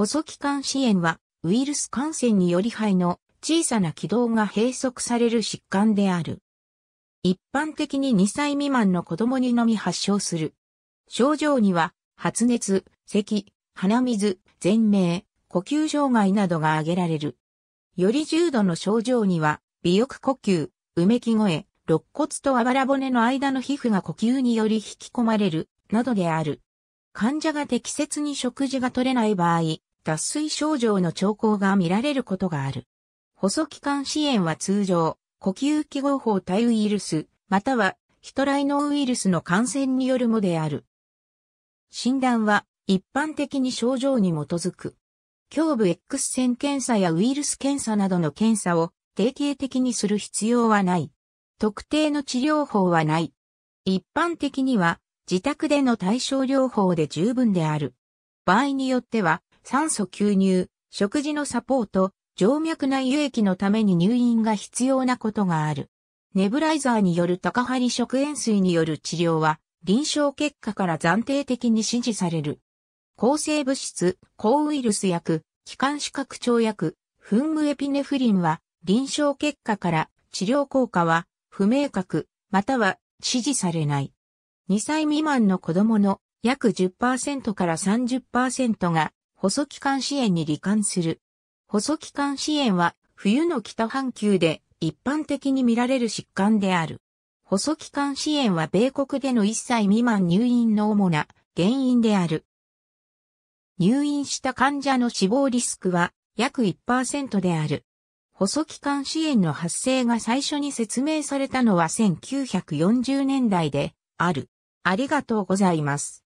細気管支炎は、ウイルス感染により肺の小さな軌道が閉塞される疾患である。一般的に2歳未満の子供にのみ発症する。症状には、発熱、咳、鼻水、全鳴、呼吸障害などが挙げられる。より重度の症状には、微翼呼吸、うめき声、肋骨とあばら骨の間の皮膚が呼吸により引き込まれる、などである。患者が適切に食事が取れない場合、脱水症状の兆候が見られることがある。細気管支炎は通常、呼吸器合法体ウイルス、またはヒトライノウイルスの感染によるもである。診断は一般的に症状に基づく。胸部 X 線検査やウイルス検査などの検査を定型的にする必要はない。特定の治療法はない。一般的には自宅での対症療法で十分である。場合によっては酸素吸入、食事のサポート、静脈内輸液のために入院が必要なことがある。ネブライザーによる高張り食塩水による治療は、臨床結果から暫定的に支持される。抗生物質、抗ウイルス薬、気管支拡張薬、噴霧エピネフリンは、臨床結果から治療効果は不明確、または支持されない。2歳未満の子供の約10%から30%が細期間支援に罹患する。細期間支援は冬の北半球で一般的に見られる疾患である。細期間支援は米国での1歳未満入院の主な原因である。入院した患者の死亡リスクは約1%である。細期間支援の発生が最初に説明されたのは1940年代である。ありがとうございます。